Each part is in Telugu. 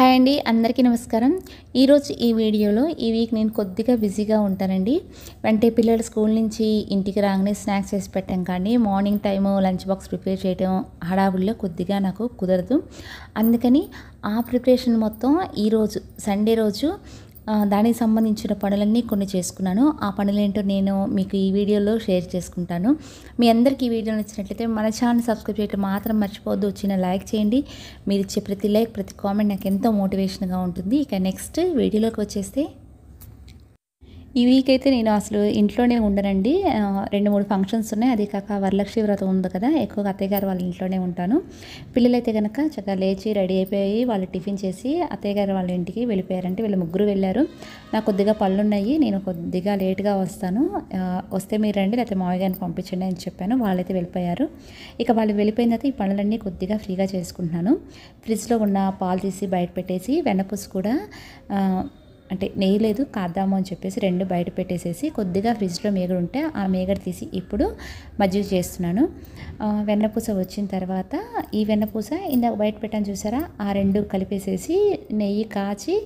హాయ్ అండి అందరికీ నమస్కారం ఈరోజు ఈ వీడియోలో ఈ వీక్ నేను కొద్దిగా బిజీగా ఉంటానండి అంటే పిల్లలు స్కూల్ నుంచి ఇంటికి రాగానే స్నాక్స్ చేసి పెట్టాం కానీ morning time lunch box prepare చేయడం హడావుల్లో కొద్దిగా నాకు కుదరదు అందుకని ఆ ప్రిపరేషన్ మొత్తం ఈరోజు సండే రోజు దానికి సంబంధించిన పనులన్నీ కొన్ని చేసుకున్నాను ఆ పనులేంటో నేను మీకు ఈ వీడియోలో షేర్ చేసుకుంటాను మీ అందరికీ ఈ వీడియో నచ్చినట్లయితే మన ఛానల్ సబ్స్క్రైబ్ చేయడం మాత్రం మర్చిపోవద్దు వచ్చిన లైక్ చేయండి మీరు ఇచ్చే ప్రతి లైక్ ప్రతి కామెంట్ నాకు ఎంతో మోటివేషన్గా ఉంటుంది ఇక నెక్స్ట్ వీడియోలోకి వచ్చేస్తే ఈ వీక్ అయితే నేను అసలు ఇంట్లోనే ఉండనండి రెండు మూడు ఫంక్షన్స్ ఉన్నాయి అది కాక వరలక్ష్మి వ్రతం ఉంది కదా ఎక్కువగా అత్తయ్య గారు వాళ్ళ ఇంట్లోనే ఉంటాను పిల్లలైతే కనుక చక్కగా లేచి రెడీ అయిపోయి వాళ్ళు టిఫిన్ చేసి అత్తయ్య గారు వాళ్ళ ఇంటికి వెళ్ళిపోయారంటే వీళ్ళు ముగ్గురు వెళ్ళారు నాకు కొద్దిగా పళ్ళు ఉన్నాయి నేను కొద్దిగా లేట్గా వస్తాను వస్తే మీరు రండి లేకపోతే మావయ్య గారిని పంపించండి అని చెప్పాను వాళ్ళైతే వెళ్ళిపోయారు ఇక వాళ్ళు వెళ్ళిపోయిన తర్వాత ఈ పనులన్నీ కొద్దిగా ఫ్రీగా చేసుకుంటున్నాను ఫ్రిడ్జ్లో ఉన్న పాలు తీసి బయట పెట్టేసి వెన్నపూసు కూడా అంటే నెయ్యి లేదు కాద్దాము అని చెప్పేసి రెండు బయట పెట్టేసేసి కొద్దిగా ఫ్రిడ్జ్లో మేగడు ఉంటే ఆ మేగడ తీసి ఇప్పుడు మజ్జిగ చేస్తున్నాను వెన్నపూస వచ్చిన తర్వాత ఈ వెన్నపూస ఇందాక బయట పెట్టాను చూసారా ఆ రెండు కలిపేసేసి నెయ్యి కాచి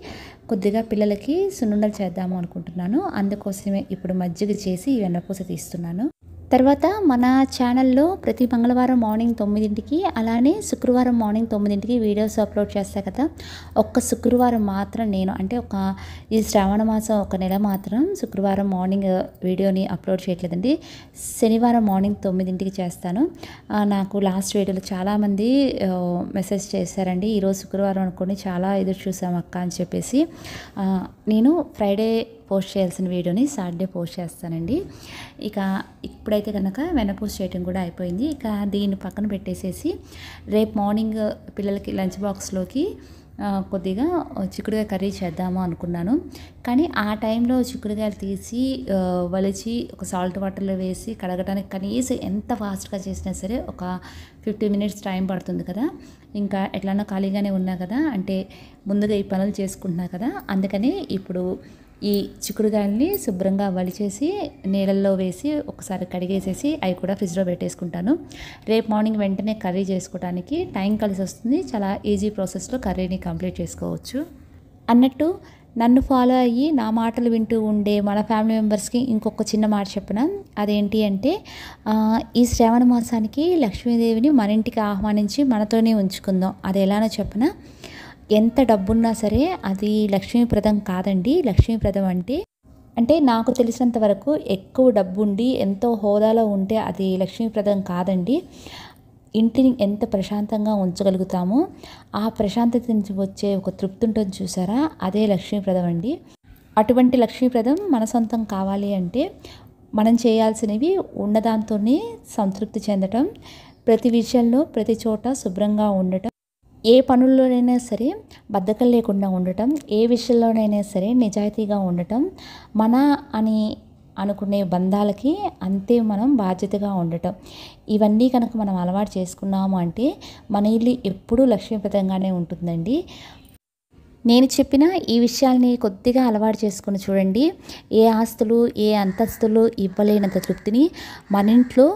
కొద్దిగా పిల్లలకి సున్నుండలు చేద్దాము అనుకుంటున్నాను అందుకోసమే ఇప్పుడు మజ్జిగ చేసి ఈ వెన్నపూస తీస్తున్నాను తర్వాత మన ఛానల్లో ప్రతి మంగళవారం మార్నింగ్ తొమ్మిదింటికి అలానే శుక్రవారం మార్నింగ్ తొమ్మిదింటికి వీడియోస్ అప్లోడ్ చేస్తా కదా ఒక్క శుక్రవారం మాత్రం నేను అంటే ఒక ఈ శ్రావణ మాసం ఒక నెల మాత్రం శుక్రవారం మార్నింగ్ వీడియోని అప్లోడ్ చేయట్లేదండి శనివారం మార్నింగ్ తొమ్మిదింటికి చేస్తాను నాకు లాస్ట్ వీడియోలో చాలామంది మెసేజ్ చేశారండి ఈరోజు శుక్రవారం అనుకోండి చాలా ఎదురు చూసాం అక్క అని చెప్పేసి నేను ఫ్రైడే పోస్ట్ చేయాల్సిన వీడియోని సాటర్డే పోస్ట్ చేస్తానండి ఇక ఇప్పుడైతే కనుక వెనపూస్ చేయటం కూడా అయిపోయింది ఇక దీన్ని పక్కన పెట్టేసేసి రేపు మార్నింగ్ పిల్లలకి లంచ్ బాక్స్లోకి కొద్దిగా చిక్కుడుకాయ కర్రీ చేద్దాము అనుకున్నాను కానీ ఆ టైంలో చిక్కుడుకాయలు తీసి వలిచి ఒక సాల్ట్ వాటర్లో వేసి కడగడానికి కనీసం ఎంత ఫాస్ట్గా చేసినా సరే ఒక ఫిఫ్టీ మినిట్స్ టైం పడుతుంది కదా ఇంకా ఎట్లన్నా ఖాళీగానే ఉన్నా కదా అంటే ముందుగా ఈ పనులు చేసుకుంటున్నా కదా అందుకని ఇప్పుడు ఈ చిక్కుడుగాయల్ని శుభ్రంగా వలిచేసి నీళ్ళల్లో వేసి ఒకసారి కడిగేసేసి అవి కూడా ఫ్రిడ్జ్లో పెట్టేసుకుంటాను రేపు మార్నింగ్ వెంటనే కర్రీ చేసుకోవడానికి టైం కలిసి వస్తుంది చాలా ఈజీ ప్రాసెస్లో కర్రీని కంప్లీట్ చేసుకోవచ్చు అన్నట్టు నన్ను ఫాలో అయ్యి నా మాటలు వింటూ ఉండే మన ఫ్యామిలీ మెంబర్స్కి ఇంకొక చిన్న మాట చెప్పిన అదేంటి అంటే ఈ శ్రావణ మాసానికి లక్ష్మీదేవిని మన ఇంటికి ఆహ్వానించి మనతోనే ఉంచుకుందాం అది ఎలానో చెప్పిన ఎంత డబ్బున్నా సరే అది లక్ష్మీప్రదం కాదండి లక్ష్మీప్రదం అంటే అంటే నాకు తెలిసినంత వరకు ఎక్కువ డబ్బు ఉండి ఎంతో హోదాలో ఉంటే అది లక్ష్మీప్రదం కాదండి ఇంటిని ఎంత ప్రశాంతంగా ఉంచగలుగుతామో ఆ ప్రశాంతత నుంచి వచ్చే ఒక తృప్తి ఉంటుంది చూసారా అదే లక్ష్మీప్రదం అండి అటువంటి లక్ష్మీప్రదం మన సొంతం కావాలి అంటే మనం చేయాల్సినవి ఉన్నదాంతోనే సంతృప్తి చెందటం ప్రతి విషయంలో ప్రతి చోట శుభ్రంగా ఉండటం ఏ పనుల్లోనైనా సరే బద్ధకం లేకుండా ఉండటం ఏ విషయంలోనైనా సరే నిజాయితీగా ఉండటం మన అని అనుకునే బంధాలకి అంతే మనం బాధ్యతగా ఉండటం ఇవన్నీ కనుక మనం అలవాటు చేసుకున్నాము అంటే మన ఇల్లు ఎప్పుడూ లక్ష్మీప్రదంగానే ఉంటుందండి నేను చెప్పిన ఈ విషయాల్ని కొద్దిగా అలవాటు చేసుకుని చూడండి ఏ ఆస్తులు ఏ అంతస్తులు ఇవ్వలేనంత తృప్తిని మన ఇంట్లో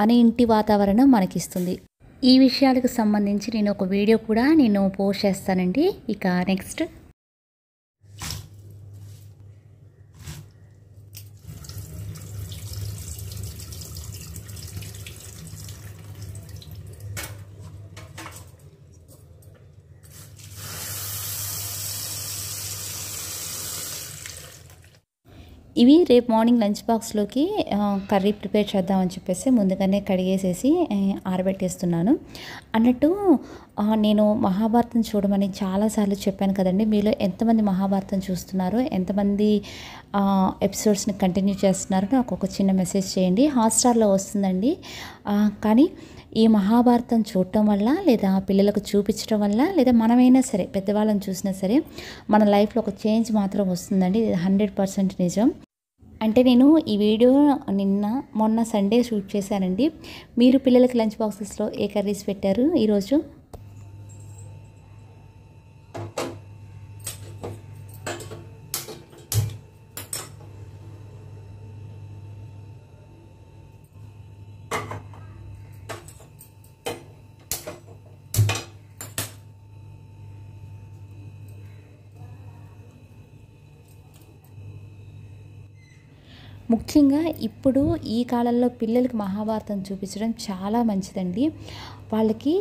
మన ఇంటి వాతావరణం మనకిస్తుంది ఈ విషయాలకు సంబంధించి నేను ఒక వీడియో కూడా నేను పోస్ట్ చేస్తానండి ఇక నెక్స్ట్ ఇవి రేపు మార్నింగ్ లంచ్ బాక్స్లోకి కర్రీ ప్రిపేర్ చేద్దామని చెప్పేసి ముందుగానే కడిగేసేసి ఆరబెట్టేస్తున్నాను అన్నట్టు నేను మహాభారతం చూడమని చాలాసార్లు చెప్పాను కదండి మీలో ఎంతమంది మహాభారతం చూస్తున్నారు ఎంతమంది ఎపిసోడ్స్ని కంటిన్యూ చేస్తున్నారు నాకు ఒక చిన్న మెసేజ్ చేయండి హాట్స్టార్లో వస్తుందండి కానీ ఈ మహాభారతం చూడటం వల్ల లేదా పిల్లలకు చూపించడం వల్ల లేదా మనమైనా సరే పెద్దవాళ్ళని చూసినా సరే మన లైఫ్లో ఒక చేంజ్ మాత్రం వస్తుందండి ఇది హండ్రెడ్ పర్సెంట్ నిజం అంటే నేను ఈ వీడియో నిన్న మొన్న సండే షూట్ చేశానండి మీరు పిల్లలకి లంచ్ బాక్సెస్లో ఏ కర్రీస్ పెట్టారు ఈరోజు ముఖ్యంగా ఇప్పుడు ఈ కాలంలో పిల్లలకు మహాభారతం చూపించడం చాలా మంచిదండి వాళ్ళకి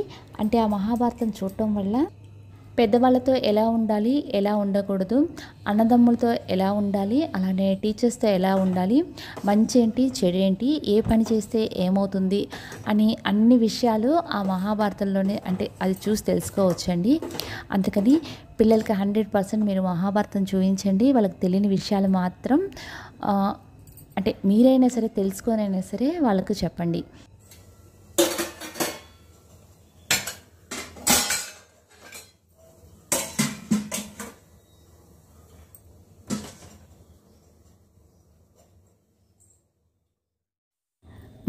అంటే ఆ మహాభారతం చూడటం వల్ల పెద్దవాళ్ళతో ఎలా ఉండాలి ఎలా ఉండకూడదు అన్నదమ్ములతో ఎలా ఉండాలి అలానే టీచర్స్తో ఎలా ఉండాలి మంచి ఏంటి చెడు ఏంటి ఏ పని చేస్తే ఏమవుతుంది అని అన్ని విషయాలు ఆ మహాభారతంలోనే అంటే అది చూసి తెలుసుకోవచ్చండి అందుకని పిల్లలకి హండ్రెడ్ పర్సెంట్ మీరు మహాభారతం చూపించండి వాళ్ళకి తెలియని విషయాలు మాత్రం అంటే మీరైనా సరే తెలుసుకొనైనా సరే వాళ్ళకు చెప్పండి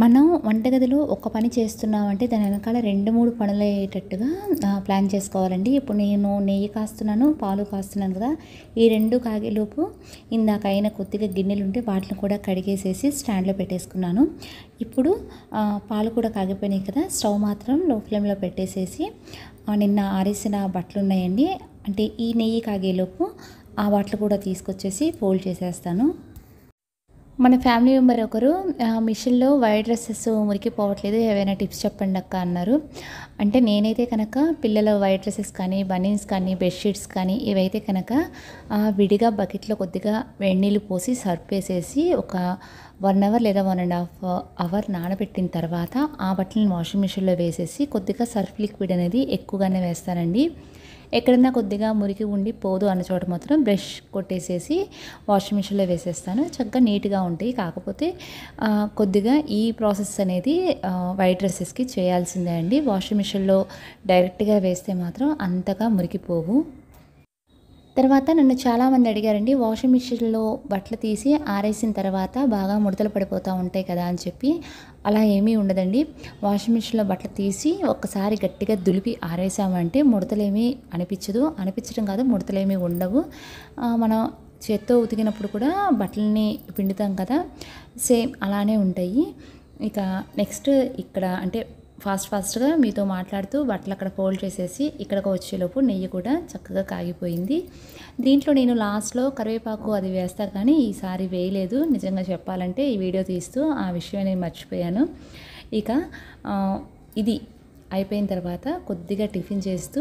మనం వంటగదిలో ఒక పని చేస్తున్నామంటే దాని వెనకాల రెండు మూడు పనులు అయ్యేటట్టుగా ప్లాన్ చేసుకోవాలండి ఇప్పుడు నేను నెయ్యి కాస్తున్నాను పాలు కాస్తున్నాను కదా ఈ రెండు కాగేలోపు ఇందాక అయిన కొద్దిగా గిన్నెలు ఉంటే వాటిని కూడా కడిగేసేసి స్టాండ్లో పెట్టేసుకున్నాను ఇప్పుడు పాలు కూడా కాగిపోయినాయి కదా స్టవ్ మాత్రం లో ఫ్లేమ్లో పెట్టేసేసి నిన్న ఆరేసిన బట్టలు ఉన్నాయండి అంటే ఈ నెయ్యి కాగేలోపు ఆ బట్టలు కూడా తీసుకొచ్చేసి ఫోల్డ్ చేసేస్తాను మన ఫ్యామిలీ మెంబర్ ఒకరు మిషన్లో వైట్ డ్రెస్సెస్ మురికిపోవట్లేదు ఏవైనా టిప్స్ చెప్పండి అక్క అన్నారు అంటే నేనైతే కనుక పిల్లల వైట్ డ్రెస్సెస్ కానీ బనీన్స్ కానీ బెడ్షీట్స్ కానీ ఇవైతే కనుక విడిగా బకెట్లో కొద్దిగా వెన్నీళ్ళు పోసి సర్ఫ్ వేసేసి ఒక వన్ అవర్ లేదా వన్ అండ్ హాఫ్ అవర్ నానబెట్టిన తర్వాత ఆ బట్టలను వాషింగ్ మిషన్లో వేసేసి కొద్దిగా సర్ఫ్ లిక్విడ్ అనేది ఎక్కువగానే వేస్తానండి ఎక్కడన్నా కొద్దిగా మురికి ఉండి పోదు అన్న చోట మాత్రం బ్రష్ కొట్టేసేసి వాషింగ్ మిషన్లో వేసేస్తాను చక్కగా నీట్గా ఉంటాయి కాకపోతే కొద్దిగా ఈ ప్రాసెస్ అనేది వైట్ డ్రెస్సెస్కి చేయాల్సిందే అండి వాషింగ్ మిషన్లో డైరెక్ట్గా వేస్తే మాత్రం అంతగా మురికిపోవు తర్వాత నన్ను చాలామంది అడిగారండి వాషింగ్ మిషన్లో బట్టలు తీసి ఆరేసిన తర్వాత బాగా ముడతలు పడిపోతూ ఉంటాయి కదా అని చెప్పి అలా ఏమీ ఉండదండి వాషింగ్ మిషన్లో బట్టలు తీసి ఒక్కసారి గట్టిగా దులిపి ఆరేసామంటే ముడతలేమీ అనిపించదు అనిపించడం కాదు ముడతలేమీ ఉండవు మనం చేత్తో ఉతికినప్పుడు కూడా బట్టలని పిండుతాం కదా సేమ్ అలానే ఉంటాయి ఇక నెక్స్ట్ ఇక్కడ అంటే ఫాస్ట్ ఫాస్ట్గా మీతో మాట్లాడుతూ బట్టలు అక్కడ ఫోల్డ్ చేసేసి ఇక్కడికి వచ్చేలోపు నెయ్యి కూడా చక్కగా కాగిపోయింది దీంట్లో నేను లాస్ట్లో కరివేపాకు అది వేస్తా కానీ ఈసారి వేయలేదు నిజంగా చెప్పాలంటే ఈ వీడియో తీస్తూ ఆ విషయం నేను మర్చిపోయాను ఇక ఇది అయిపోయిన తర్వాత కొద్దిగా టిఫిన్ చేస్తూ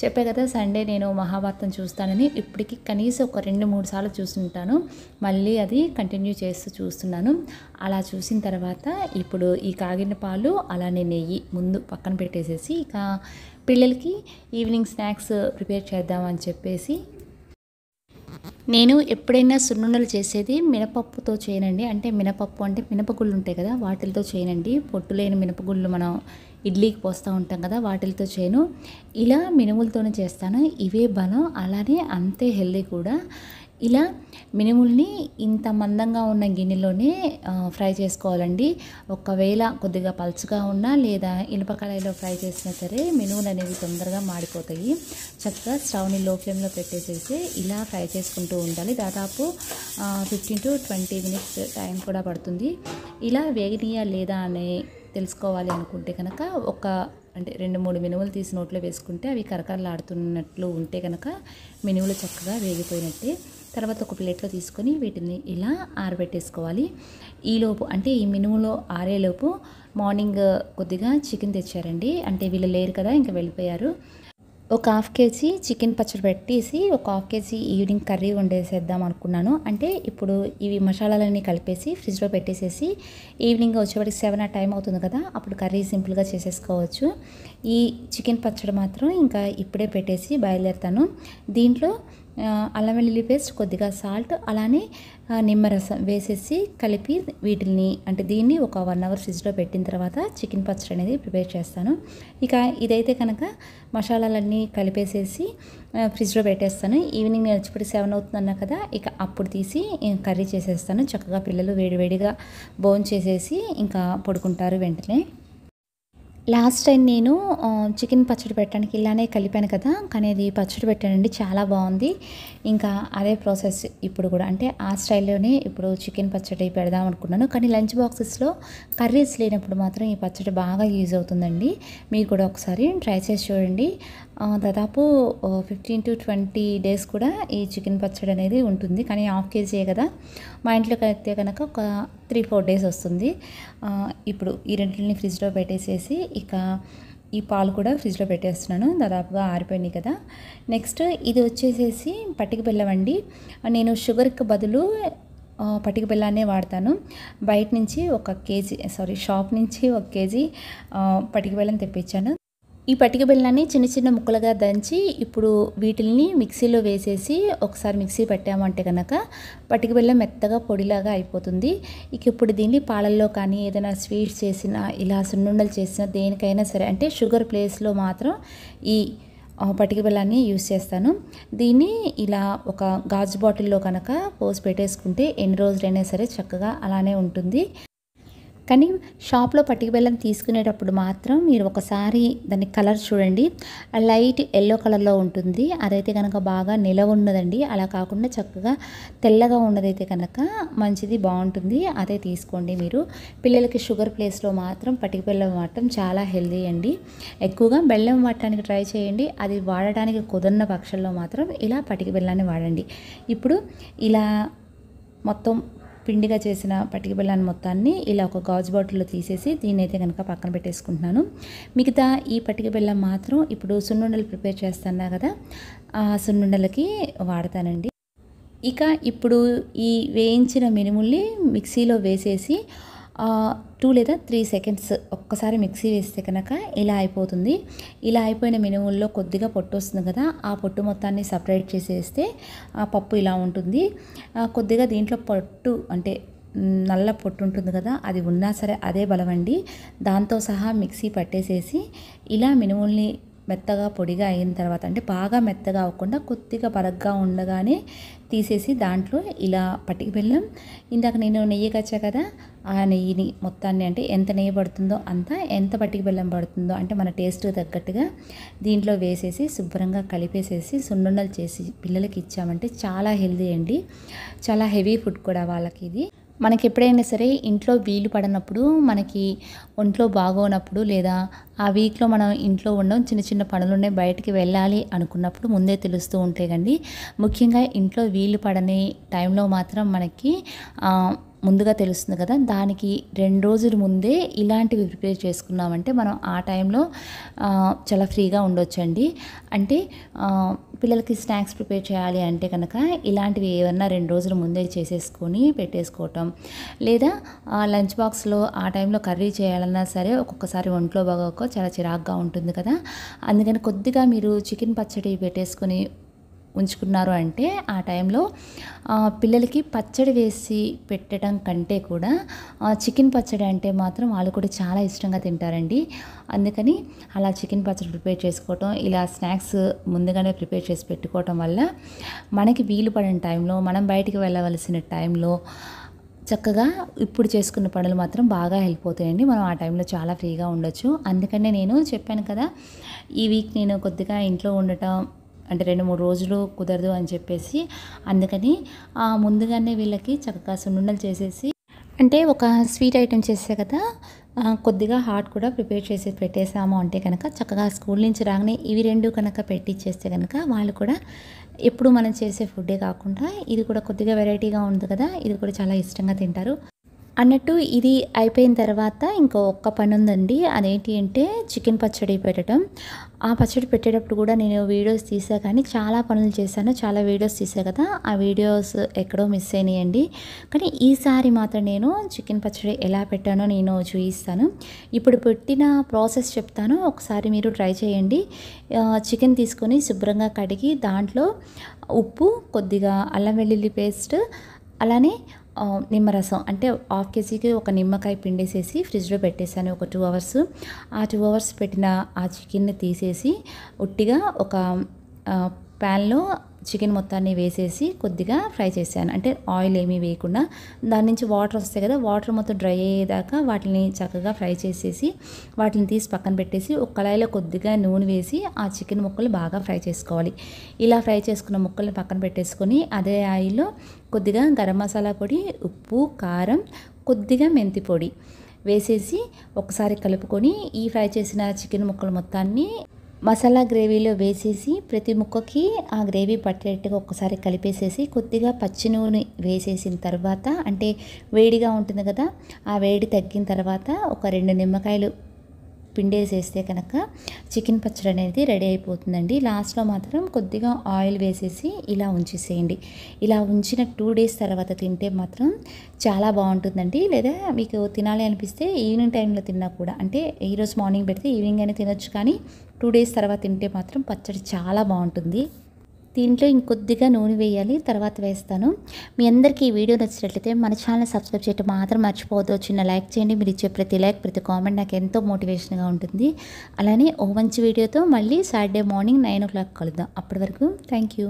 చెప్పే కదా సండే నేను మహాభారతం చూస్తానని ఇప్పటికి కనీసం ఒక రెండు మూడు సార్లు చూస్తుంటాను మళ్ళీ అది కంటిన్యూ చేస్తూ చూస్తున్నాను అలా చూసిన తర్వాత ఇప్పుడు ఈ కాగిన పాలు అలానే నెయ్యి ముందు పక్కన పెట్టేసేసి ఇక పిల్లలకి ఈవినింగ్ స్నాక్స్ ప్రిపేర్ చేద్దామని చెప్పేసి నేను ఎప్పుడైనా సున్నుండలు చేసేది మినపప్పుతో చేయనండి అంటే మినపప్పు అంటే మినపగుళ్ళు ఉంటాయి కదా వాటితో చేయనండి పొట్టు లేని మినపగుళ్ళు మనం ఇడ్లీకి పోస్తూ ఉంటాం కదా వాటిలతో చేయను ఇలా మినుములతోనే చేస్తాను ఇవే బలం అలానే అంతే హెల్దీ కూడా ఇలా మినుముల్ని ఇంత మందంగా ఉన్న గిన్నెలోనే ఫ్రై చేసుకోవాలండి ఒకవేళ కొద్దిగా పలుచుగా ఉన్నా లేదా ఇనుపకళాయిలో ఫ్రై చేసినా సరే మినుములు అనేవి తొందరగా మాడిపోతాయి చక్కగా స్టవ్ని లో ఫ్లేమ్లో పెట్టేసేసి ఇలా ఫ్రై చేసుకుంటూ ఉండాలి దాదాపు fifteen to twenty minutes time కూడా పడుతుంది ఇలా వేగనీయ లేదా అనే తెలుసుకోవాలి అనుకుంటే కనుక ఒక అంటే రెండు మూడు మినుములు తీసి నోట్లో వేసుకుంటే అవి కరకరలాడుతున్నట్లు ఉంటే కనుక మినుములు చక్కగా వేగిపోయినట్టే తర్వాత ఒక ప్లేట్లో తీసుకొని వీటిని ఇలా ఆరబెట్టేసుకోవాలి ఈలోపు అంటే ఈ మినుములో ఆరేలోపు మార్నింగ్ కొద్దిగా చికెన్ తెచ్చారండి అంటే వీళ్ళు లేరు కదా ఇంకా వెళ్ళిపోయారు ఒక హాఫ్ కేజీ చికెన్ పచ్చడి పెట్టేసి ఒక హాఫ్ కేజీ ఈవినింగ్ కర్రీ వండేసేద్దాం అనుకున్నాను అంటే ఇప్పుడు ఇవి మసాలాలన్నీ కలిపేసి ఫ్రిడ్జ్లో పెట్టేసేసి ఈవినింగ్ వచ్చేవాడికి సెవెన్ ఆ టైం అవుతుంది కదా అప్పుడు కర్రీ సింపుల్గా చేసేసుకోవచ్చు ఈ చికెన్ పచ్చడి మాత్రం ఇంకా ఇప్పుడే పెట్టేసి బయలుదేరుతాను దీంట్లో అల్లం వెల్లుల్లి పేస్ట్ కొద్దిగా సాల్ట్ అలానే నిమ్మరసం వేసేసి కలిపి వీటిని అంటే దీన్ని ఒక వన్ అవర్ ఫ్రిడ్జ్లో పెట్టిన తర్వాత చికెన్ పచ్చడి అనేది ప్రిపేర్ చేస్తాను ఇక ఇదైతే కనుక మసాలాలన్నీ కలిపేసేసి ఫ్రిడ్జ్లో పెట్టేస్తాను ఈవినింగ్ నేను సెవెన్ అవుతుందన్నా కదా ఇక అప్పుడు తీసి కర్రీ చేసేస్తాను చక్కగా పిల్లలు వేడివేడిగా బోన్ చేసేసి ఇంకా పడుకుంటారు వెంటనే లాస్ట్ టైం నేను చికెన్ పచ్చడి పెట్టడానికి ఇలానే కలిపాను కదా కానీ అది పచ్చడి పెట్టానండి చాలా బాగుంది ఇంకా అదే ప్రాసెస్ ఇప్పుడు కూడా అంటే ఆ స్టైల్లోనే ఇప్పుడు చికెన్ పచ్చడి పెడదాం అనుకున్నాను కానీ లంచ్ బాక్సెస్లో కర్రీస్ లేనప్పుడు మాత్రం ఈ పచ్చడి బాగా యూజ్ అవుతుందండి మీరు కూడా ఒకసారి ట్రై చేసి చూడండి దాదాపు ఫిఫ్టీన్ టు ట్వంటీ డేస్ కూడా ఈ చికెన్ పచ్చడి అనేది ఉంటుంది కానీ హాఫ్ కేజీయే కదా మా ఇంట్లోకి అయితే కనుక ఒక త్రీ ఫోర్ డేస్ వస్తుంది ఇప్పుడు ఈ రెండింటిని ఫ్రిడ్జ్లో పెట్టేసేసి ఇక ఈ పాలు కూడా ఫ్రిడ్జ్లో పెట్టేస్తున్నాను దాదాపుగా ఆరిపోయినాయి కదా నెక్స్ట్ ఇది వచ్చేసేసి పట్టిక బెల్లం అండి నేను షుగర్కి బదులు పట్టిక బెల్లాన్నే వాడతాను బయట నుంచి ఒక కేజీ సారీ షాప్ నుంచి ఒక కేజీ పట్టిక బెల్లం తెప్పించాను ఈ పట్టిక బెల్లాన్ని చిన్న చిన్న ముక్కలుగా దంచి ఇప్పుడు వీటిల్ని మిక్సీలో వేసేసి ఒకసారి మిక్సీ పెట్టామంటే కనుక పట్టిక బెల్లం మెత్తగా పొడిలాగా అయిపోతుంది ఇక ఇప్పుడు దీన్ని పాలల్లో కానీ ఏదైనా స్వీట్స్ చేసినా ఇలా సున్నుండలు చేసినా దేనికైనా సరే అంటే షుగర్ ప్లేస్లో మాత్రం ఈ పటిక బెల్లాన్ని యూస్ చేస్తాను దీన్ని ఇలా ఒక గాజు బాటిల్లో కనుక పోసి పెట్టేసుకుంటే ఎన్ని రోజులైనా సరే చక్కగా అలానే ఉంటుంది కానీ షాప్లో పట్టిక బెల్లం తీసుకునేటప్పుడు మాత్రం మీరు ఒకసారి దాని కలర్ చూడండి లైట్ ఎల్లో కలర్లో ఉంటుంది అదైతే కనుక బాగా నిలవ ఉన్నదండి అలా కాకుండా చక్కగా తెల్లగా ఉన్నదైతే కనుక మంచిది బాగుంటుంది అదే తీసుకోండి మీరు పిల్లలకి షుగర్ ప్లేస్లో మాత్రం పట్టిక బెల్లం వాడటం చాలా హెల్దీ అండి ఎక్కువగా బెల్లం వాడటానికి ట్రై చేయండి అది వాడటానికి కుదరిన పక్షంలో మాత్రం ఇలా పటిక బెల్లాన్ని వాడండి ఇప్పుడు ఇలా మొత్తం పిండిగా చేసిన పట్టిక బెల్లాన్ని మొత్తాన్ని ఇలా ఒక గాజు బాటిల్లో తీసేసి దీన్ని అయితే కనుక పక్కన పెట్టేసుకుంటున్నాను మిగతా ఈ పట్టిక బెల్లం మాత్రం ఇప్పుడు సున్నుండలు ప్రిపేర్ చేస్తున్నా కదా ఆ సున్నుండలకి వాడతానండి ఇక ఇప్పుడు ఈ వేయించిన మినుముల్ని మిక్సీలో వేసేసి టూ లేదా త్రీ సెకండ్స్ ఒక్కసారి మిక్సీ వేస్తే కనుక ఇలా అయిపోతుంది ఇలా అయిపోయిన మినుముల్లో కొద్దిగా పొట్టు వస్తుంది కదా ఆ పొట్టు మొత్తాన్ని సపరేట్ చేసేస్తే ఆ పప్పు ఇలా ఉంటుంది కొద్దిగా దీంట్లో పొట్టు అంటే నల్ల పొట్టు ఉంటుంది కదా అది ఉన్నా సరే అదే బలవండి దాంతో సహా మిక్సీ పట్టేసేసి ఇలా మినుముల్ని మెత్తగా పొడిగా అయిన తర్వాత అంటే బాగా మెత్తగా అవ్వకుండా కొద్దిగా పరగ్గా ఉండగానే తీసేసి దాంట్లో ఇలా పట్టికి బెల్లం ఇందాక నేను నెయ్యి కచ్చా కదా ఆ నెయ్యిని మొత్తాన్ని అంటే ఎంత నెయ్యి పడుతుందో అంత ఎంత పట్టికి బెల్లం పడుతుందో అంటే మన టేస్ట్కి తగ్గట్టుగా దీంట్లో వేసేసి శుభ్రంగా కలిపేసేసి సున్నుండలు చేసి పిల్లలకి ఇచ్చామంటే చాలా హెల్దీ అండి చాలా హెవీ ఫుడ్ కూడా వాళ్ళకి ఇది మనకి ఎప్పుడైనా సరే ఇంట్లో వీలు పడినప్పుడు మనకి ఒంట్లో బాగోనప్పుడు లేదా ఆ వీక్లో మనం ఇంట్లో ఉండడం చిన్న చిన్న పనులున్నాయి బయటికి వెళ్ళాలి అనుకున్నప్పుడు ముందే తెలుస్తూ ఉంటాయి కండి ముఖ్యంగా ఇంట్లో వీలు పడని టైంలో మాత్రం మనకి ముందుగా తెలుస్తుంది కదా దానికి రెండు రోజుల ముందే ఇలాంటివి ప్రిపేర్ చేసుకున్నామంటే మనం ఆ టైంలో చాలా ఫ్రీగా ఉండొచ్చండి అంటే పిల్లలకి స్నాక్స్ ప్రిపేర్ చేయాలి అంటే కనుక ఇలాంటివి ఏమన్నా రెండు రోజుల ముందే చేసేసుకొని పెట్టేసుకోవటం లేదా లంచ్ బాక్స్లో ఆ టైంలో కర్రీ చేయాలన్నా సరే ఒక్కొక్కసారి ఒంట్లో బాగోక చాలా చిరాగ్గా ఉంటుంది కదా అందుకని కొద్దిగా మీరు చికెన్ పచ్చడి పెట్టేసుకొని ఉంచుకున్నారు అంటే ఆ టైంలో పిల్లలకి పచ్చడి వేసి పెట్టడం కంటే కూడా చికెన్ పచ్చడి అంటే మాత్రం వాళ్ళు కూడా చాలా ఇష్టంగా తింటారండి అందుకని అలా చికెన్ పచ్చడి ప్రిపేర్ చేసుకోవటం ఇలా స్నాక్స్ ముందుగానే ప్రిపేర్ చేసి పెట్టుకోవటం వల్ల మనకి వీలు పడిన టైంలో మనం బయటికి వెళ్ళవలసిన టైంలో చక్కగా ఇప్పుడు చేసుకున్న పనులు మాత్రం బాగా హెల్ప్ అవుతాయండి మనం ఆ టైంలో చాలా ఫ్రీగా ఉండొచ్చు అందుకనే నేను చెప్పాను కదా ఈ వీక్ నేను కొద్దిగా ఇంట్లో ఉండటం అంటే రెండు మూడు రోజులు కుదరదు అని చెప్పేసి అందుకని ముందుగానే వీళ్ళకి చక్కగా సున్నుండలు చేసేసి అంటే ఒక స్వీట్ ఐటెం చేసే కదా కొద్దిగా హాట్ కూడా ప్రిపేర్ చేసి పెట్టేసాము అంటే కనుక చక్కగా స్కూల్ నుంచి రాగానే ఇవి రెండు కనుక పెట్టిచ్చేస్తే కనుక వాళ్ళు కూడా ఎప్పుడు మనం చేసే ఫుడ్డే కాకుండా ఇది కూడా కొద్దిగా వెరైటీగా ఉంది కదా ఇది కూడా చాలా ఇష్టంగా తింటారు అన్నట్టు ఇది అయిపోయిన తర్వాత ఇంకో ఒక్క పని ఉందండి అదేంటి అంటే చికెన్ పచ్చడి పెట్టడం ఆ పచ్చడి పెట్టేటప్పుడు కూడా నేను వీడియోస్ తీసా కానీ చాలా పనులు చేశాను చాలా వీడియోస్ తీసా కదా ఆ వీడియోస్ ఎక్కడో మిస్ అయినాయండి కానీ ఈసారి మాత్రం నేను చికెన్ పచ్చడి ఎలా పెట్టానో నేను చూపిస్తాను ఇప్పుడు పెట్టిన ప్రాసెస్ చెప్తాను ఒకసారి మీరు ట్రై చేయండి చికెన్ తీసుకొని శుభ్రంగా కడిగి దాంట్లో ఉప్పు కొద్దిగా అల్లం వెల్లుల్లి పేస్ట్ అలానే నిమ్మరసం అంటే హాఫ్ కేజీకి ఒక నిమ్మకాయ పిండేసేసి ఫ్రిడ్జ్లో పెట్టేశాను ఒక టూ అవర్స్ ఆ టూ అవర్స్ పెట్టిన ఆ చికెన్ని తీసేసి ఉట్టిగా ఒక ప్యాన్లో చికెన్ మొత్తాన్ని వేసేసి కొద్దిగా ఫ్రై చేశాను అంటే ఆయిల్ ఏమీ వేయకుండా దాని నుంచి వాటర్ వస్తాయి కదా వాటర్ మొత్తం డ్రై అయ్యేదాకా వాటిని చక్కగా ఫ్రై చేసేసి వాటిని తీసి పక్కన పెట్టేసి ఒక కళాయిలో కొద్దిగా నూనె వేసి ఆ చికెన్ ముక్కలు బాగా ఫ్రై చేసుకోవాలి ఇలా ఫ్రై చేసుకున్న ముక్కల్ని పక్కన పెట్టేసుకొని అదే ఆయిల్లో కొద్దిగా గరం మసాలా పొడి ఉప్పు కారం కొద్దిగా మెంతి పొడి వేసేసి ఒకసారి కలుపుకొని ఈ ఫ్రై చేసిన చికెన్ ముక్కలు మొత్తాన్ని మసాలా గ్రేవీలో వేసేసి ప్రతి ముక్కకి ఆ గ్రేవీ పట్టేట్టుగా ఒక్కసారి కలిపేసేసి కొద్దిగా పచ్చి నూనె వేసేసిన తర్వాత అంటే వేడిగా ఉంటుంది కదా ఆ వేడి తగ్గిన తర్వాత ఒక రెండు నిమ్మకాయలు పిండేసేస్తే కనుక చికెన్ పచ్చడి అనేది రెడీ అయిపోతుందండి లాస్ట్లో మాత్రం కొద్దిగా ఆయిల్ వేసేసి ఇలా ఉంచేసేయండి ఇలా ఉంచిన టూ డేస్ తర్వాత తింటే మాత్రం చాలా బాగుంటుందండి లేదా మీకు తినాలి అనిపిస్తే ఈవినింగ్ టైంలో తిన్నా కూడా అంటే ఈరోజు మార్నింగ్ పెడితే ఈవినింగ్ అయినా తినొచ్చు కానీ టూ డేస్ తర్వాత తింటే మాత్రం పచ్చడి చాలా బాగుంటుంది దీంట్లో ఇంకొద్దిగా నూనె వేయాలి తర్వాత వేస్తాను మీ అందరికీ ఈ వీడియో నచ్చినట్లయితే మన ఛానల్ సబ్స్క్రైబ్ చేయడం మాత్రం మర్చిపోవద్దు చిన్న లైక్ చేయండి మీరు ఇచ్చే ప్రతి లైక్ ప్రతి కామెంట్ నాకు ఎంతో మోటివేషన్గా ఉంటుంది అలానే ఓ మంచి వీడియోతో మళ్ళీ Saturday morning nine o'clock కలుద్దాం అప్పటి వరకు థ్యాంక్ యూ